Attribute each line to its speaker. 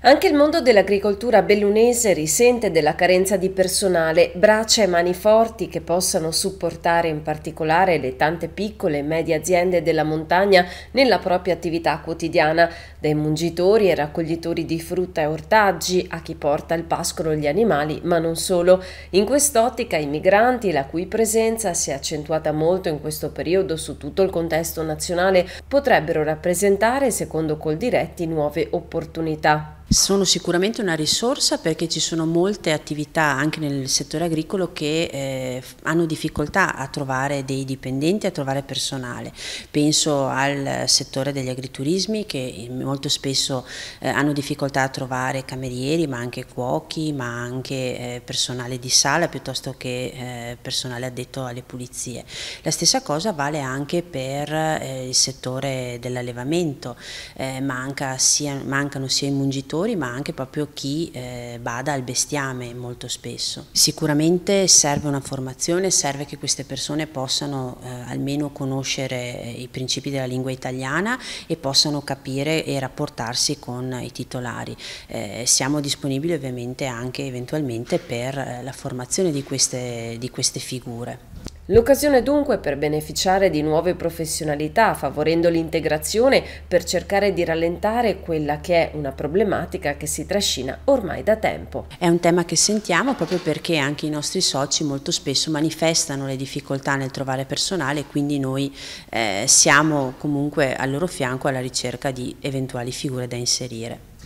Speaker 1: Anche il mondo dell'agricoltura bellunese risente della carenza di personale, braccia e mani forti che possano supportare in particolare le tante piccole e medie aziende della montagna nella propria attività quotidiana, dai mungitori e raccoglitori di frutta e ortaggi a chi porta al pascolo gli animali, ma non solo. In quest'ottica i migranti, la cui presenza si è accentuata molto in questo periodo su tutto il contesto nazionale, potrebbero rappresentare, secondo Coldiretti, nuove opportunità. Sono sicuramente una risorsa perché ci sono molte attività anche nel settore
Speaker 2: agricolo che eh, hanno difficoltà a trovare dei dipendenti, a trovare personale. Penso al settore degli agriturismi che molto spesso eh, hanno difficoltà a trovare camerieri, ma anche cuochi, ma anche eh, personale di sala piuttosto che eh, personale addetto alle pulizie. La stessa cosa vale anche per eh, il settore dell'allevamento, eh, manca mancano sia i mungitori allevatori ma anche proprio chi eh, bada al bestiame molto spesso. Sicuramente serve una formazione, serve che queste persone possano eh, almeno conoscere eh, i principi della lingua italiana e possano capire e rapportarsi con i titolari. Eh, siamo disponibili ovviamente anche eventualmente per eh, la formazione di queste, di queste figure.
Speaker 1: L'occasione dunque per beneficiare di nuove professionalità, favorendo l'integrazione per cercare di rallentare quella che è una problematica che si trascina ormai da tempo. È un tema che sentiamo proprio perché anche i nostri
Speaker 2: soci molto spesso manifestano le difficoltà nel trovare personale e quindi noi eh, siamo comunque al loro fianco alla ricerca di eventuali figure da inserire.